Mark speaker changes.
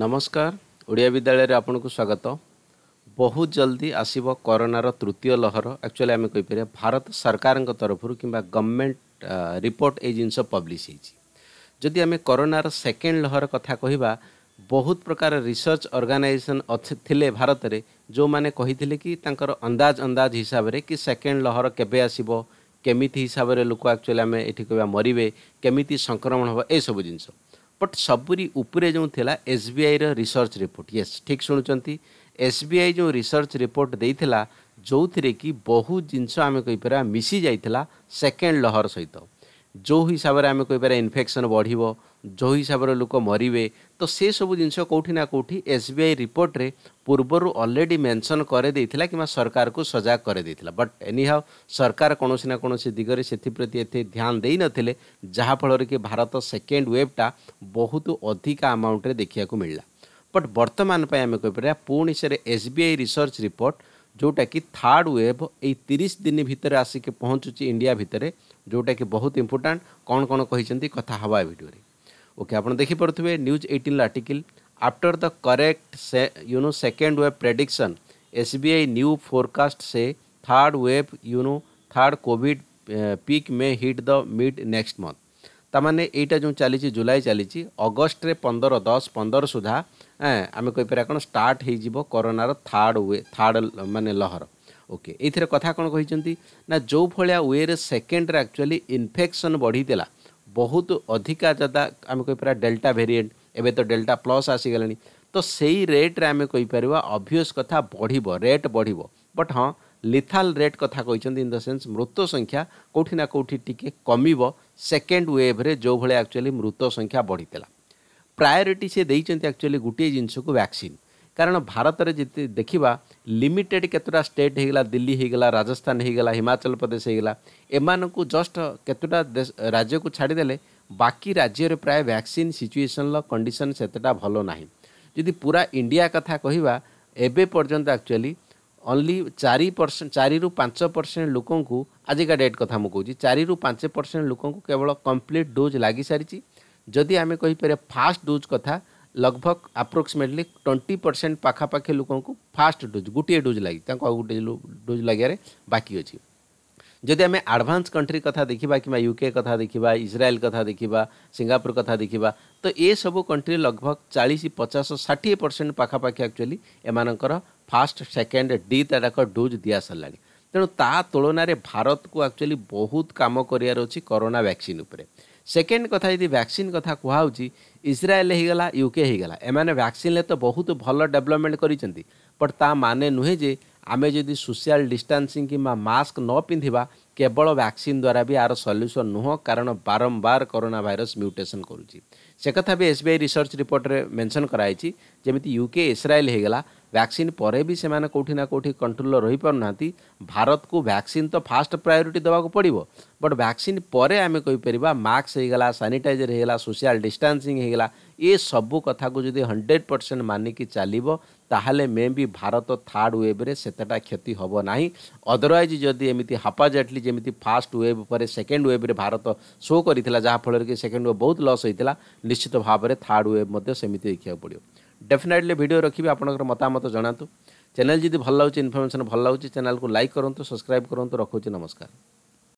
Speaker 1: ନମସ୍କାର ଓଡ଼ିଆ ବିଦ୍ୟାଳୟରେ ଆପଣଙ୍କୁ ସ୍ୱାଗତ ବହୁତ ଜଲ୍ଦି ଆସିବ କରୋନାର ତୃତୀୟ ଲହର ଆକ୍ଚୁଆଲି ଆମେ କହିପାରିବା ଭାରତ ସରକାରଙ୍କ ତରଫରୁ କିମ୍ବା ଗଭର୍ଣ୍ଣମେଣ୍ଟ ରିପୋର୍ଟ ଏଇ ଜିନିଷ ପବ୍ଲିଶ ହେଇଛି ଯଦି ଆମେ କରୋନାର ସେକେଣ୍ଡ ଲହର କଥା କହିବା ବହୁତ ପ୍ରକାର ରିସର୍ଚ୍ଚ ଅର୍ଗାନାଇଜେସନ୍ ଅଛି ଥିଲେ ଭାରତରେ ଯେଉଁମାନେ କହିଥିଲେ କି ତାଙ୍କର ଅନ୍ଦାଜ ଅନ୍ଦାଜ ହିସାବରେ କି ସେକେଣ୍ଡ ଲହର କେବେ ଆସିବ କେମିତି ହିସାବରେ ଲୋକ ଆକ୍ଚୁଆଲି ଆମେ ଏଠି କହିବା ମରିବେ କେମିତି ସଂକ୍ରମଣ ହେବ ଏସବୁ ଜିନିଷ ବଟ୍ ସବୁରି ଉପରେ ଯେଉଁ ଥିଲା ଏସ୍ବିଆଇର ରିସର୍ଚ୍ଚ ରିପୋର୍ଟ ୟେସ୍ ଠିକ୍ ଶୁଣୁଛନ୍ତି ଏସ୍ ବି ଆଇ ଯେଉଁ ରିସର୍ଚ୍ଚ ରିପୋର୍ଟ ଦେଇଥିଲା ଯେଉଁଥିରେ କି ବହୁ ଜିନିଷ ଆମେ କହିପାରିବା ମିଶି ଯାଇଥିଲା ସେକେଣ୍ଡ ଲହର ସହିତ ଯେଉଁ ହିସାବରେ ଆମେ କହିପାରିବା ଇନଫେକ୍ସନ୍ ବଢ଼ିବ ଯେଉଁ ହିସାବରେ ଲୋକ ମରିବେ ତ ସେସବୁ ଜିନିଷ କେଉଁଠି ନା କେଉଁଠି ଏସ୍ ବି ଆଇ ରିପୋର୍ଟରେ ପୂର୍ବରୁ ଅଲରେଡ଼ି ମେନ୍ସନ୍ କରିଦେଇଥିଲା କିମ୍ବା ସରକାରକୁ ସଜାଗ କରିଦେଇଥିଲା ବଟ୍ ଏନିହାଉ ସରକାର କୌଣସି ନା କୌଣସି ଦିଗରେ ସେଥିପ୍ରତି ଏତେ ଧ୍ୟାନ ଦେଇନଥିଲେ ଯାହାଫଳରେ କି ଭାରତ ସେକେଣ୍ଡ ୱେଭ୍ଟା ବହୁତ ଅଧିକା ଆମାଉଣ୍ଟରେ ଦେଖିବାକୁ ମିଳିଲା ବଟ୍ ବର୍ତ୍ତମାନ ପାଇଁ ଆମେ କହିପାରିବା ପୁଣି ସେରେ S B I research report ଯେଉଁଟାକି ଥାର୍ଡ଼ ୱେଭ୍ ଏଇ ତିରିଶ ଦିନ ଭିତରେ ଆସିକି ପହଞ୍ଚୁଛି ଇଣ୍ଡିଆ ଭିତରେ ଯେଉଁଟାକି ବହୁତ ଇମ୍ପୋର୍ଟାଣ୍ଟ କ'ଣ କ'ଣ କହିଛନ୍ତି କଥା ହେବା ଏ ଭିଡ଼ିଓରେ ओके आप देखिपे news eighteen article after the correct you know second wave prediction S B I new forecast से third wave you know third covid peak में hit the mid next month ତାମାନେ ଏଇଟା ଯେଉଁ ଚାଲିଛି ଜୁଲାଇ ଚାଲିଛି ଅଗଷ୍ଟରେ ପନ୍ଦର ଦଶ ପନ୍ଦର ସୁଦ୍ଧା ଆମେ କହିପାରିବା କ'ଣ ଷ୍ଟାର୍ଟ ହେଇଯିବ କରୋନାର ଥାର୍ଡ଼ ୱେ ଥାର୍ଡ଼ ମାନେ ଲହର ଓକେ ଏଇଥିରେ କଥା କ'ଣ କହିଛନ୍ତି ନା ଯେଉଁ ଭଳିଆ ୱେରେ ସେକେଣ୍ଡରେ ଆକ୍ଚୁଆଲି ଇନଫେକ୍ସନ୍ ବଢ଼ିଥିଲା ବହୁତ ଅଧିକା ଯଦା ଆମେ କହିପାରିବା ଡେଲ୍ଟା ଭେରିଏଣ୍ଟ ଏବେ ତ ଡେଲ୍ଟା ପ୍ଲସ୍ ଆସିଗଲାଣି ତ ସେଇ ରେଟ୍ରେ ଆମେ କହିପାରିବା ଅଭିୟସ୍ କଥା ବଢ଼ିବ ରେଟ୍ ବଢ଼ିବ ବଟ୍ ହଁ ଲିଥାଲ ରେଟ୍ କଥା କହିଛନ୍ତି ଇନ୍ ଦ ସେନ୍ସ ମୃତ ସଂଖ୍ୟା କେଉଁଠି ନା କେଉଁଠି ଟିକେ କମିବ ସେକେଣ୍ଡ ୱେଭ୍ରେ ଯେଉଁଭଳି ଆକ୍ଚୁଆଲି ମୃତ ସଂଖ୍ୟା ବଢ଼ିଥିଲା ପ୍ରାୟୋରିଟି ସେ ଦେଇଛନ୍ତି ଆକ୍ଚୁଆଲି ଗୋଟିଏ ଜିନିଷକୁ ଭ୍ୟାକ୍ସିନ୍ କାରଣ ଭାରତରେ ଯେତେ ଦେଖିବା ଲିମିଟେଡ଼୍ କେତେଟା ଷ୍ଟେଟ୍ ହୋଇଗଲା ଦିଲ୍ଲୀ ହୋଇଗଲା ରାଜସ୍ଥାନ ହୋଇଗଲା ହିମାଚଳ ପ୍ରଦେଶ ହୋଇଗଲା ଏମାନଙ୍କୁ ଜଷ୍ଟ କେତେଟା ରାଜ୍ୟକୁ ଛାଡ଼ିଦେଲେ ବାକି ରାଜ୍ୟରେ ପ୍ରାୟ ଭ୍ୟାକ୍ସିନ୍ ସିଚୁଏସନ୍ର କଣ୍ଡିସନ୍ ସେତେଟା ଭଲ ନାହିଁ ଯଦି ପୁରା ଇଣ୍ଡିଆ କଥା କହିବା ଏବେ ପର୍ଯ୍ୟନ୍ତ ଆକ୍ଚୁଆଲି ଓନ୍ଲି ଚାରି ପରସେଣ୍ଟ ଚାରିରୁ ପାଞ୍ଚ ପରସେଣ୍ଟ ଲୋକଙ୍କୁ ଆଜିକା ଡେଟ୍ କଥା ମୁଁ କହୁଛି ଚାରିରୁ ପାଞ୍ଚ ପରସେଣ୍ଟ ଲୋକଙ୍କୁ କେବଳ କମ୍ପ୍ଲିଟ୍ ଡୋଜ୍ ଲାଗିସାରିଛି ଯଦି ଆମେ କହିପାରିବା ଫାଷ୍ଟ ଡୋଜ୍ କଥା लगभग आप्रोक्सीमेटली ट्वेंटी परसेंट पाखापाखि लोक फास्ट डोज गोटे डोज लगी आउ गोटे डोज लगे बाकी अच्छे जदि आम आडभांस कंट्री कथा देखा कि युके कथ देखा इज्राएल कथ देखा सिंगापुर कथ देखा तो ये सब कंट्री लगभग चालीस पचास षाठी परसेंट पाखापाखि एक्चुअली एमकर फास्ट सेकेंड डी तरह डोज दि सर ତେଣୁ ତା ତୁଳନାରେ ଭାରତକୁ ଆକ୍ଚୁଆଲି ବହୁତ କାମ କରିବାର ଅଛି କରୋନା ଭ୍ୟାକ୍ସିନ୍ ଉପରେ ସେକେଣ୍ଡ କଥା ଯଦି ଭ୍ୟାକ୍ସିନ୍ କଥା କୁହାହେଉଛି ଇସ୍ରାଏଲ ହୋଇଗଲା ୟୁକେ ହୋଇଗଲା ଏମାନେ ଭ୍ୟାକ୍ସିନ୍ରେ ତ ବହୁତ ଭଲ ଡେଭଲପମେଣ୍ଟ କରିଛନ୍ତି ବଟ୍ ତା ମାନେ ନୁହେଁ ଯେ ଆମେ ଯଦି ସୋସିଆଲ ଡିଷ୍ଟାନ୍ସିଂ କିମ୍ବା ମାସ୍କ ନ ପିନ୍ଧିବା କେବଳ ଭ୍ୟାକ୍ସିନ୍ ଦ୍ୱାରା ବି ଆର ସଲ୍ୟୁସନ୍ ନୁହଁ କାରଣ ବାରମ୍ବାର କରୋନା ଭାଇରସ୍ ମ୍ୟୁଟେସନ୍ କରୁଛି ସେ କଥା ବି ଏସ୍ ବି ଆଇ ରିସର୍ଚ୍ଚ ରିପୋର୍ଟରେ ମେନ୍ସନ୍ କରାଯାଇଛି ଯେମିତି ୟୁକେ ଇସ୍ରାଏଲ ହୋଇଗଲା ভ্যাকসিন পরে বি সে কোটি না কোটি কন্ট্রোল রহিপারুনা ভারতকু ভ্যাকসিন তো ফাষ্ট প্রায়োরিটি দেওয়া পড়ব বট ভ্যাকসিন পরে আমি কইপার মাস্ক হয়েগলা সানিটাইজর হয়েগলা সোশিয়াল ডিষ্টান্সিং হয়েগলা এসবু কথা যদি হন্ড্রেড পরসেন্ट মানিকি চালিব তাহলে মে বি ভারত থার্ড ওয়েভ্রে সেতটা ক্ষতি হব না অদরওয়াইজ যদি এমিতি হাপাজাটলি যেমি ফাষ্ট ওয়েভ পরে সেকেন্ড ওয়েভ্রে ভারত শো করে যাফলের কি সেকেন্ড ওয়েভ বহুত লস হয়েছিল নিশ্চিত ভাবে থার্ড ওয়েভ সেমিতি দেখা পড়ব ଡେଫିନାଇଟଲି ଭିଡ଼ିଓ ରଖିବି ଆପଣଙ୍କର ମତାମତ ଜଣାନ୍ତୁ ଚ୍ୟାନେଲ୍ ଯଦି ଭଲ ଲାଗୁଛି ଇନଫର୍ମେସନ୍ ଭଲ ଲାଗୁଛି ଚ୍ୟାନେଲ୍କୁ ଲାଇକ୍ କରନ୍ତୁ ସବସ୍କ୍ରାଇବ୍ କରନ୍ତୁ ରଖୁଛି ନମସ୍କାର